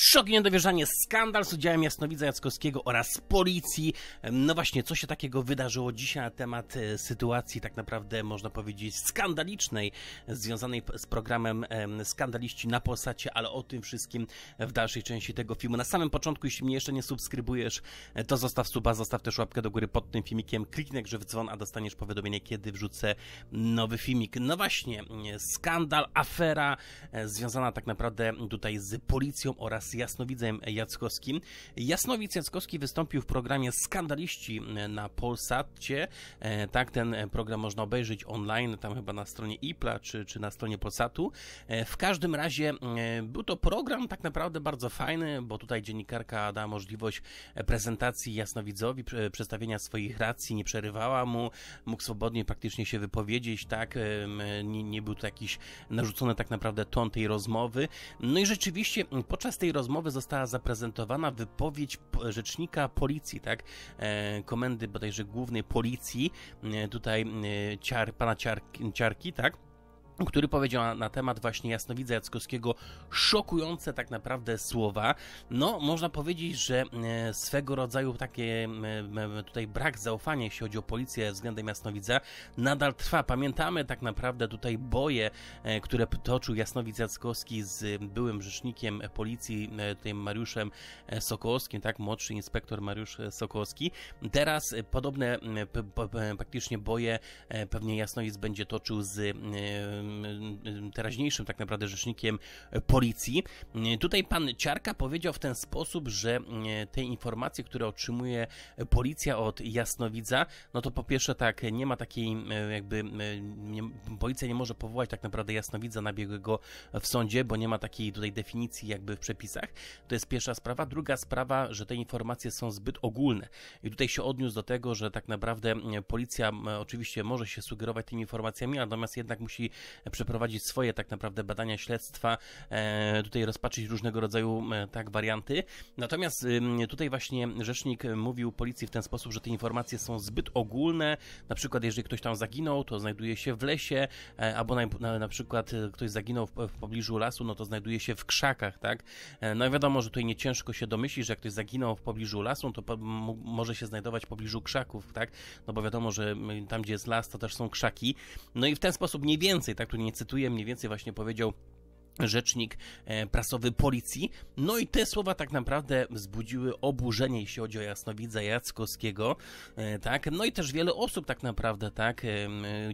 Szok i niedowierzanie, skandal z udziałem Jasnowidza Jackowskiego oraz policji. No właśnie, co się takiego wydarzyło dzisiaj na temat e, sytuacji tak naprawdę, można powiedzieć, skandalicznej, związanej z programem Skandaliści na Polsacie, ale o tym wszystkim w dalszej części tego filmu. Na samym początku, jeśli mnie jeszcze nie subskrybujesz, e, to zostaw suba, zostaw też łapkę do góry pod tym filmikiem, kliknij grze w dzwon, a dostaniesz powiadomienie, kiedy wrzucę nowy filmik. No właśnie, e, skandal, afera związana tak naprawdę tutaj z policją oraz z jasnowidzem Jackowskim. Jasnowic Jackowski wystąpił w programie Skandaliści na Polsatcie. E, tak, ten program można obejrzeć online, tam chyba na stronie IPLA czy, czy na stronie Polsatu. E, w każdym razie e, był to program tak naprawdę bardzo fajny, bo tutaj dziennikarka dała możliwość prezentacji jasnowidzowi, przedstawienia swoich racji, nie przerywała mu, mógł swobodnie praktycznie się wypowiedzieć, tak, nie, nie był to jakiś narzucony tak naprawdę ton tej rozmowy. No i rzeczywiście podczas tej tej rozmowy została zaprezentowana wypowiedź rzecznika policji, tak? E, komendy bodajże głównej policji, e, tutaj e, ciar, pana ciar, Ciarki, tak? który powiedział na temat właśnie Jasnowidza Jackowskiego szokujące tak naprawdę słowa. No, można powiedzieć, że e, swego rodzaju takie tutaj brak zaufania, jeśli chodzi o policję względem Jasnowidza, nadal trwa. Pamiętamy tak naprawdę tutaj boje, e, które toczył Jasnowidz Jackowski z e, byłym rzecznikiem policji, tym Mariuszem Sokołowskim, tak, młodszy inspektor Mariusz Sokołowski. Teraz podobne praktycznie boje pewnie Jasnowidz będzie toczył z Mm, mm, teraźniejszym tak naprawdę rzecznikiem policji. Tutaj pan Ciarka powiedział w ten sposób, że mm, te informacje, które otrzymuje policja od Jasnowidza, no to po pierwsze tak, nie ma takiej jakby, nie, policja nie może powołać tak naprawdę Jasnowidza na biegłego w sądzie, bo nie ma takiej tutaj definicji jakby w przepisach. To jest pierwsza sprawa. Druga sprawa, że te informacje są zbyt ogólne. I tutaj się odniósł do tego, że tak naprawdę policja oczywiście może się sugerować tymi informacjami, natomiast jednak musi przeprowadzić swoje tak naprawdę badania, śledztwa, e, tutaj rozpatrzyć różnego rodzaju e, tak warianty. Natomiast tutaj właśnie rzecznik mówił policji w ten sposób, że te informacje są zbyt ogólne, na przykład jeżeli ktoś tam zaginął, to znajduje się w lesie, e, albo na, na, na przykład ktoś zaginął w, w, pobliżu lasu, no to znajduje się w krzakach, tak? No i wiadomo, że tutaj nie ciężko się domyślić, że jak ktoś zaginął w pobliżu lasu, no to po, może się znajdować w pobliżu krzaków, tak? No bo wiadomo, że mm, tam gdzie jest las, to też są krzaki. No i w ten sposób mniej więcej, tak? tu nie cytuję, mniej więcej właśnie powiedział rzecznik e, prasowy policji. No i te słowa tak naprawdę wzbudziły oburzenie, jeśli chodzi o jasnowidza Jackowskiego, e, tak? No i też wiele osób tak naprawdę, tak? E,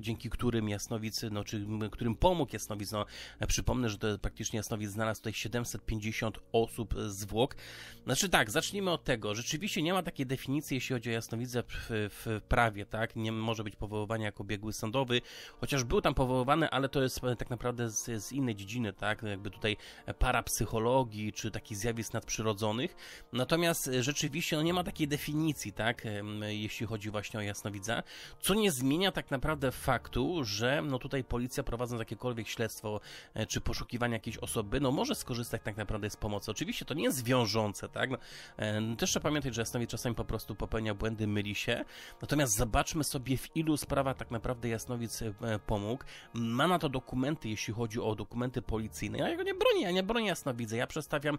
dzięki którym jasnowic, no czy którym pomógł jasnowidz, no przypomnę, że to praktycznie jasnowidz znalazł tutaj 750 osób zwłok. Znaczy tak, zacznijmy od tego. Rzeczywiście nie ma takiej definicji, jeśli chodzi o jasnowidzę w, w prawie, tak? Nie może być powoływania jako biegły sądowy, chociaż był tam powoływany, ale to jest tak naprawdę z, z innej dziedziny, tak? tak, no jakby tutaj parapsychologii czy takich zjawisk nadprzyrodzonych. Natomiast rzeczywiście no, nie ma takiej definicji, tak, jeśli chodzi właśnie o jasnowidza, co nie zmienia tak naprawdę faktu, że no tutaj policja prowadząc jakiekolwiek śledztwo e, czy poszukiwanie jakiejś osoby, no może skorzystać tak naprawdę z pomocy. Oczywiście to nie jest wiążące, tak? No, też trzeba pamiętać, że jasnowidz czasami po prostu popełnia błędy, myli się. Natomiast zobaczmy sobie w ilu sprawach tak naprawdę jasnowic e, pomógł. Ma na to dokumenty, jeśli chodzi o dokumenty policji konstytucyjny. Ja go nie bronię, ja nie bronię jasnowidzę. Ja przedstawiam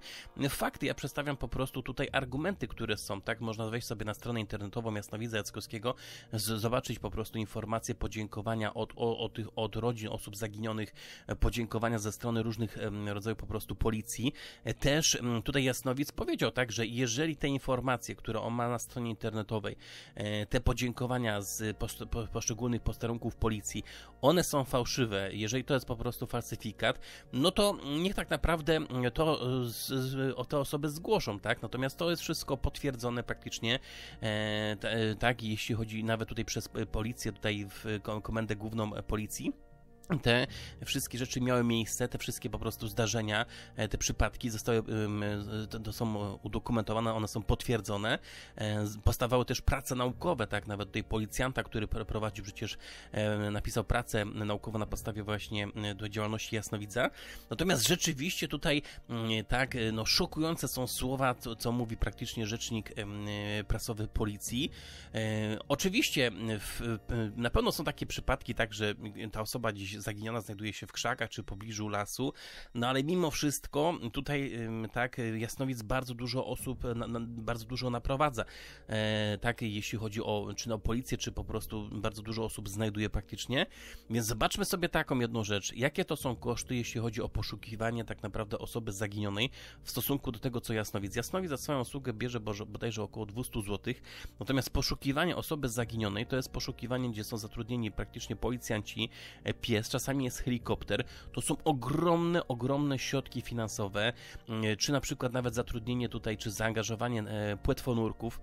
fakty, ja przedstawiam po prostu tutaj argumenty, które są, tak? Można wejść sobie na stronę internetową Jasnowidza Jackowskiego, zobaczyć po prostu informacje, podziękowania od, o, o tych, od rodzin osób zaginionych, podziękowania ze strony różnych rodzajów po prostu policji. E, też tutaj Jasnowic powiedział, tak, że jeżeli te informacje, które on ma na stronie internetowej, e, te podziękowania z poszczególnych posterunków policji, one są fałszywe, jeżeli to jest po prostu falsyfikat, no no to niech tak naprawdę mm, to e, z, z, o te osoby zgłoszą, tak? Natomiast to jest wszystko potwierdzone praktycznie, e, t, e, tak? Jeśli chodzi nawet tutaj przez e, policję, tutaj w komendę główną policji te wszystkie rzeczy miały miejsce, te wszystkie po prostu zdarzenia, e, te przypadki zostały, e, to są udokumentowane, one są potwierdzone. E, powstawały też prace naukowe, tak, nawet tutaj policjanta, który prowadził przecież, napisał pracę naukową na podstawie właśnie do działalności Jasnowidza. Natomiast rzeczywiście tutaj, mm, tak, no szokujące są słowa, co, co mówi praktycznie rzecznik prasowy policji. Oczywiście w, na pewno są takie przypadki, tak, że ta osoba gdzieś zaginiona znajduje się w krzakach czy w pobliżu lasu. No ale mimo wszystko tutaj tak Jasnowic bardzo dużo osób na, na, bardzo dużo naprowadza. E, tak jeśli chodzi o czy o no, policję czy po prostu bardzo dużo osób znajduje praktycznie. Więc zobaczmy sobie taką jedną rzecz. Jakie to są koszty jeśli chodzi o poszukiwanie tak naprawdę osoby zaginionej w stosunku do tego co Jasnowic. Jasnowic za swoją usługę bierze bodajże około 200 zł. Natomiast poszukiwanie osoby zaginionej to jest poszukiwanie gdzie są zatrudnieni praktycznie policjanci, e, pies jest, czasami jest helikopter. To są ogromne, ogromne środki finansowe, mm, czy na przykład nawet zatrudnienie tutaj, czy zaangażowanie e, płetwonurków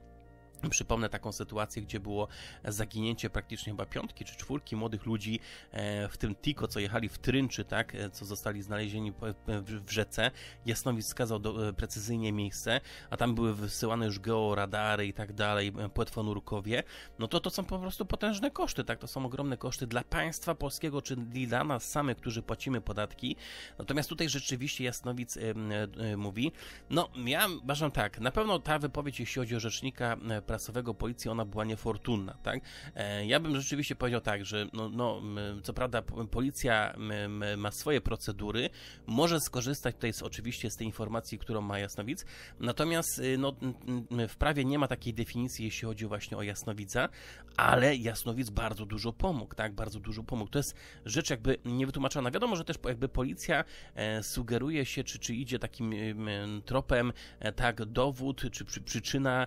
Przypomnę taką sytuację, gdzie było zaginięcie praktycznie chyba piątki czy czwórki młodych ludzi, e, w tym Tiko, co jechali w trynczy, tak, e, co zostali znalezieni w rzece. Jasnowic wskazał do, e, precyzyjnie miejsce, a tam były wysyłane już georadary i tak dalej, płetwonurkowie. No to to są po prostu potężne koszty, tak, to są ogromne koszty dla państwa polskiego, czy dla nas samych, którzy płacimy podatki. Natomiast tutaj rzeczywiście Jasnowic mówi, no ja uważam tak, na pewno ta wypowiedź, jeśli chodzi o rzecznika prasowego policji ona była niefortunna, tak? E, ja bym rzeczywiście powiedział tak, że no, no, co prawda policja ma swoje procedury, może skorzystać tutaj z, oczywiście z tej informacji, którą ma Jasnowic, natomiast y, no, w prawie nie ma takiej definicji, jeśli chodzi właśnie o jasnowidza, ale Jasnowic bardzo dużo pomógł, tak? Bardzo dużo pomógł. To jest rzecz jakby niewytłumaczona. Wiadomo, że też jakby policja e, sugeruje się, czy, czy idzie takim y, tropem, e, tak, dowód, czy, czy przyczyna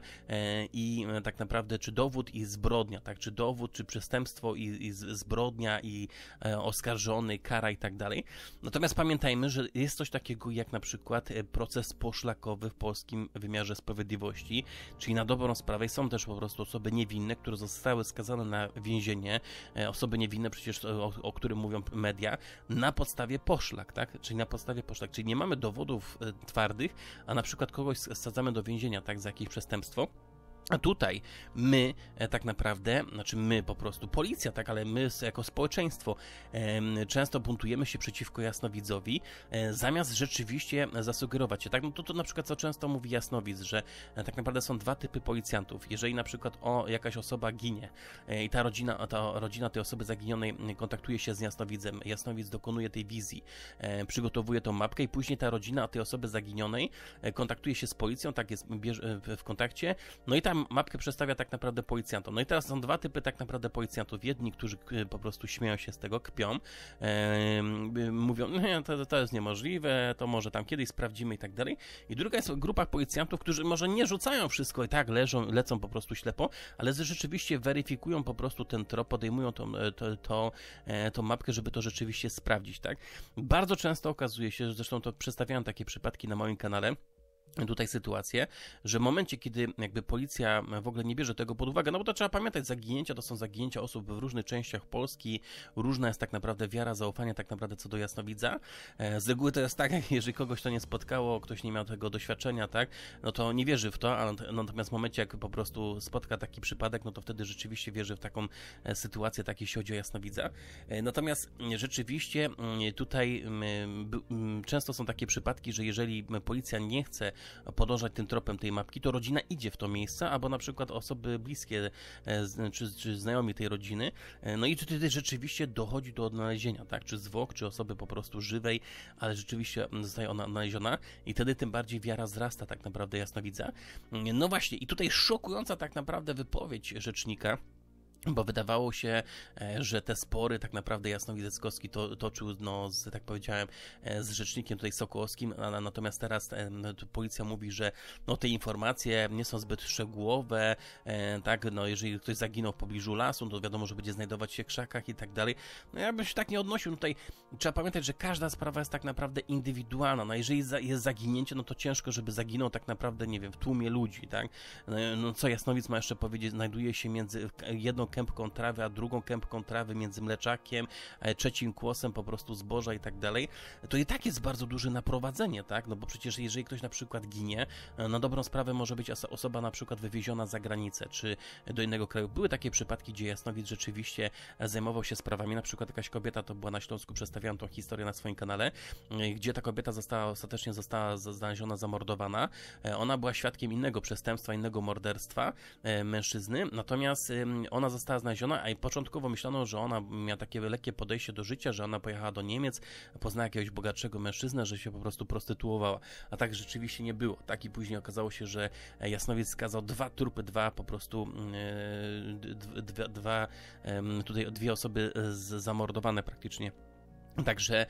i E, tak naprawdę czy dowód i zbrodnia, tak, czy dowód, czy przestępstwo i, i zbrodnia i e, oskarżony, kara i tak dalej. Natomiast pamiętajmy, że jest coś takiego jak na przykład e, proces poszlakowy w polskim wymiarze sprawiedliwości, czyli na dobrą sprawę są też po prostu osoby niewinne, które zostały skazane na więzienie, e, osoby niewinne przecież, o, o którym mówią media, na podstawie poszlak, tak, czyli na podstawie poszlak, czyli nie mamy dowodów twardych, a na przykład kogoś sadzamy do więzienia, tak, za jakieś przestępstwo, a tutaj my e, tak naprawdę, znaczy my po prostu, policja, tak, ale my jako społeczeństwo często buntujemy się przeciwko jasnowidzowi, e, zamiast rzeczywiście zasugerować się, tak, no to, to na przykład co często mówi jasnowidz, że e, tak naprawdę są dwa typy policjantów, jeżeli na przykład o, jakaś osoba ginie i ta rodzina, ta rodzina tej osoby zaginionej kontaktuje się z jasnowidzem, jasnowidz dokonuje tej wizji, przygotowuje tą mapkę i później ta rodzina tej osoby zaginionej kontaktuje się z policją, tak jest w kontakcie, no i tam mapkę przedstawia tak naprawdę policjantom. No i teraz są dwa typy tak naprawdę policjantów. Jedni, którzy e, po prostu śmieją się z tego, kpią, e, mówią, nie, to, to jest niemożliwe, to może tam kiedyś sprawdzimy i tak dalej. I druga jest grupa policjantów, którzy może nie rzucają wszystko i tak leżą, lecą po prostu ślepo, ale rzeczywiście weryfikują po prostu ten trop, podejmują tą, e, to, to, tą mapkę, żeby to rzeczywiście sprawdzić, tak? Bardzo często okazuje się, że zresztą to przedstawiałem takie przypadki na moim kanale, tutaj sytuację, że w momencie, kiedy jakby policja w ogóle nie bierze tego pod uwagę, no bo to trzeba pamiętać, zaginięcia to są zaginięcia osób w różnych częściach Polski, różna jest tak naprawdę wiara, zaufanie tak naprawdę co do jasnowidza. E, z reguły to jest tak, jeżeli kogoś to nie spotkało, ktoś nie miał tego doświadczenia, tak, no to nie wierzy w to, a natomiast w momencie, jak po prostu spotka taki przypadek, no to wtedy rzeczywiście wierzy w taką e, sytuację, tak jeśli chodzi o jasnowidza. E, natomiast rzeczywiście mm, tutaj mm, mm, często są takie przypadki, że jeżeli policja nie chce podążać tym tropem tej mapki, to rodzina idzie w to miejsce, albo na przykład osoby bliskie e, czy, czy znajomi tej rodziny. E, no i tutaj rzeczywiście dochodzi do odnalezienia, tak? Czy zwłok, czy osoby po prostu żywej, ale rzeczywiście mm, zostaje ona odnaleziona i wtedy tym bardziej wiara wzrasta tak naprawdę jasnowidza. E, no właśnie, i tutaj szokująca tak naprawdę wypowiedź rzecznika bo wydawało się, e, że te spory tak naprawdę Jasnowidzec Kowski to, toczył, no, z, tak powiedziałem, e, z rzecznikiem tutaj Sokołowskim, a, natomiast teraz e, no, policja mówi, że no, te informacje nie są zbyt szczegółowe, tak, no, jeżeli ktoś zaginął w pobliżu lasu, no, to wiadomo, że będzie znajdować się w krzakach i tak dalej. No ja bym się tak nie odnosił no, tutaj. Trzeba pamiętać, że każda sprawa jest tak naprawdę indywidualna, no jeżeli za, jest zaginięcie, no to ciężko, żeby zaginął tak naprawdę, nie wiem, w tłumie ludzi, tak. No, co Jasnowic ma jeszcze powiedzieć, znajduje się między jedną kępką trawy, a drugą kępką trawy między mleczakiem, e, trzecim kłosem po prostu zboża i tak dalej, to i tak jest bardzo duże naprowadzenie, tak? No bo przecież jeżeli ktoś na przykład ginie, e, na no dobrą sprawę może być osoba na przykład wywieziona za granicę, czy do innego kraju. Były takie przypadki, gdzie Jasnowid rzeczywiście e, zajmował się sprawami, na przykład jakaś kobieta, to była na Śląsku, przedstawiałem tą historię na swoim kanale, gdzie ta kobieta została, ostatecznie została znaleziona zamordowana. Ona była świadkiem innego przestępstwa, innego morderstwa mężczyzny, natomiast ona została znaleziona, a początkowo myślano, że ona miała takie lekkie podejście do życia, że ona pojechała do Niemiec, poznała jakiegoś bogatszego mężczyznę, że się po prostu prostytuowała, a tak rzeczywiście nie było. Tak i później okazało się, że e, Jasnowiec skazał dwa trupy, dwa po prostu, e, dwa, dwa tutaj dwie osoby e, zamordowane praktycznie Także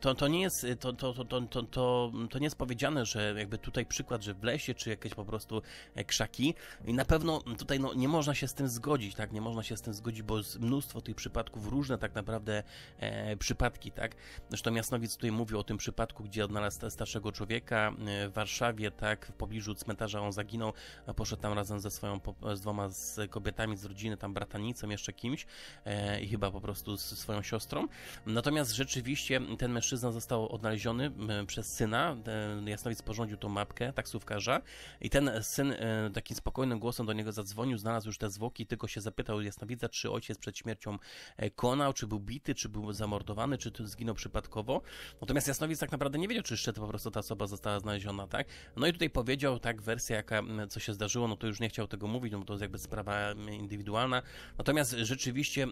to, to nie jest to, to, to, to, to, to nie jest powiedziane, że jakby tutaj przykład, że w lesie czy jakieś po prostu e, krzaki i na pewno tutaj no, nie można się z tym zgodzić, tak, nie można się z tym zgodzić, bo jest mnóstwo tych przypadków, różne tak naprawdę e, przypadki, tak, zresztą Jasnowic tutaj mówił o tym przypadku, gdzie odnalazł starszego człowieka e, w Warszawie, tak, w pobliżu cmentarza on zaginął, poszedł tam razem ze swoją, z dwoma z kobietami z rodziny, tam bratanicą, jeszcze kimś e, i chyba po prostu z swoją siostrą, natomiast Natomiast rzeczywiście ten mężczyzna został odnaleziony e, przez syna. E, Jasnowic porządził tą mapkę taksówkarza i ten syn e, takim spokojnym głosem do niego zadzwonił, znalazł już te zwłoki, tylko się zapytał Jasnowidza, czy ojciec przed śmiercią konał, czy był bity, czy był zamordowany, czy zginął przypadkowo. Natomiast Jasnowic tak naprawdę nie wiedział, czy jeszcze to po prostu ta osoba została znaleziona, tak? No i tutaj powiedział, tak, wersja jaka, co się zdarzyło, no to już nie chciał tego mówić, no bo to jest jakby sprawa indywidualna. Natomiast rzeczywiście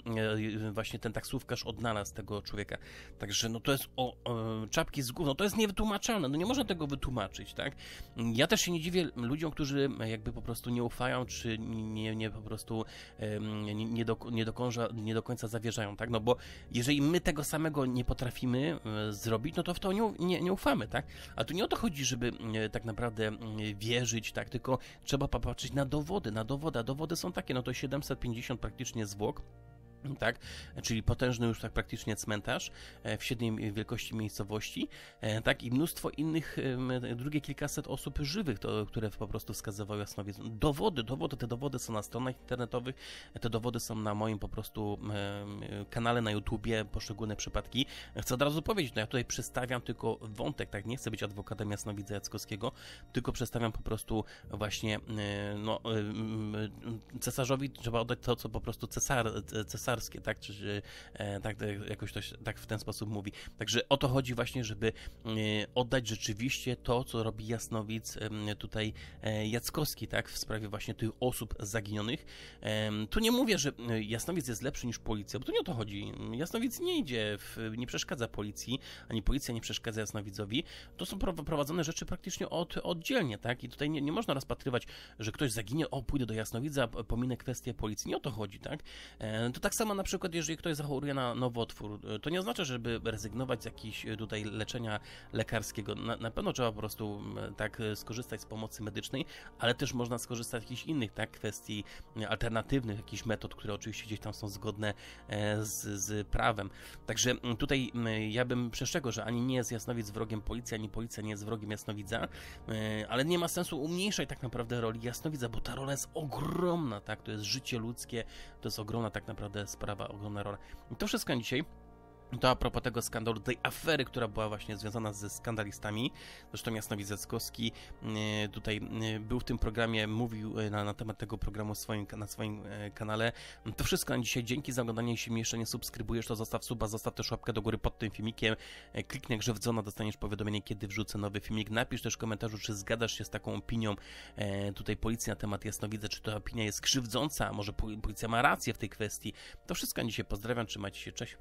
właśnie ten taksówkarz odnalazł tego człowieka Polska. Także no to jest o, o czapki z gówno, no to jest niewytłumaczalne, no nie można tego wytłumaczyć, tak? Ja też się nie dziwię ludziom, którzy jakby po prostu nie ufają, czy nie, nie po prostu nie, nie, do, nie, do końca, nie do końca zawierzają, tak? No bo jeżeli my tego samego nie potrafimy e, zrobić, no to w to nie, nie, nie ufamy, tak? A tu nie o to chodzi, żeby e, tak naprawdę wierzyć, tak? Tylko trzeba popatrzeć na dowody, na dowody, a dowody są takie, no to 750 praktycznie zwłok tak? Czyli potężny już tak praktycznie cmentarz e, w średniej wielkości miejscowości, e, tak? I mnóstwo innych, drugie kilkaset osób żywych, to, które po prostu jasno jasnowiec. Dowody, dowody, te dowody są na stronach internetowych, e, te dowody są na moim po prostu kanale na YouTubie, poszczególne przypadki. Chcę od razu powiedzieć, no ja tutaj przestawiam tylko wątek, tak? Nie chcę być adwokatem jasnowidza Jackowskiego, tylko przestawiam po prostu właśnie, no, cesarzowi trzeba oddać to, co po prostu cesar, cesar tak? Czy, czy e, tak e, jakoś to tak w ten sposób mówi. Także o to chodzi właśnie, żeby e, oddać rzeczywiście to, co robi Jasnowic tutaj Jackowski, tak? W sprawie właśnie tych osób zaginionych. Tu nie mówię, że Jasnowic jest lepszy niż policja, bo tu nie o to chodzi. Jasnowic nie idzie, w, nie przeszkadza policji, ani policja nie przeszkadza Jasnowicowi. To są prowadzone rzeczy praktycznie od, oddzielnie, tak? I tutaj nie, nie można rozpatrywać, że ktoś zaginie, o, pójdę do Jasnowidza, pominę kwestię policji. Nie o to chodzi, tak? To tak tak samo na przykład, jeżeli ktoś zachoruje na nowotwór, e, to nie oznacza, żeby rezygnować z jakiegoś e, tutaj leczenia lekarskiego. Na, na pewno trzeba po prostu tak e, skorzystać z pomocy medycznej, ale też można skorzystać z jakichś innych tak, kwestii alternatywnych, jakichś metod, które oczywiście gdzieś tam są zgodne z, z prawem. Także tutaj ja bym przestrzegał, że ani nie jest jasnowidz wrogiem policji, ani policja nie jest wrogiem jasnowidza, ale nie ma sensu umniejszać tak naprawdę roli jasnowidza, bo ta rola jest ogromna, tak? To jest życie ludzkie, to jest ogromna tak naprawdę sprawa ogromna rola. I to wszystko na dzisiaj. To a propos tego skandalu, tej afery, która była właśnie związana ze skandalistami. Zresztą Jasnowidz y, tutaj y, był w tym programie, mówił y, na, na temat tego programu swoim, na swoim kanale. To wszystko na dzisiaj. Dzięki za oglądanie. Jeśli jeszcze nie subskrybujesz, to zostaw suba, zostaw też łapkę do góry pod tym filmikiem. E, kliknij grze dostaniesz powiadomienie, kiedy wrzucę nowy filmik. Napisz też w komentarzu, czy zgadasz się z taką opinią e, tutaj policji na temat Jasnowidza, czy ta opinia jest krzywdząca, może policja ma rację w tej kwestii. To wszystko na dzisiaj. Pozdrawiam, trzymajcie się, cześć.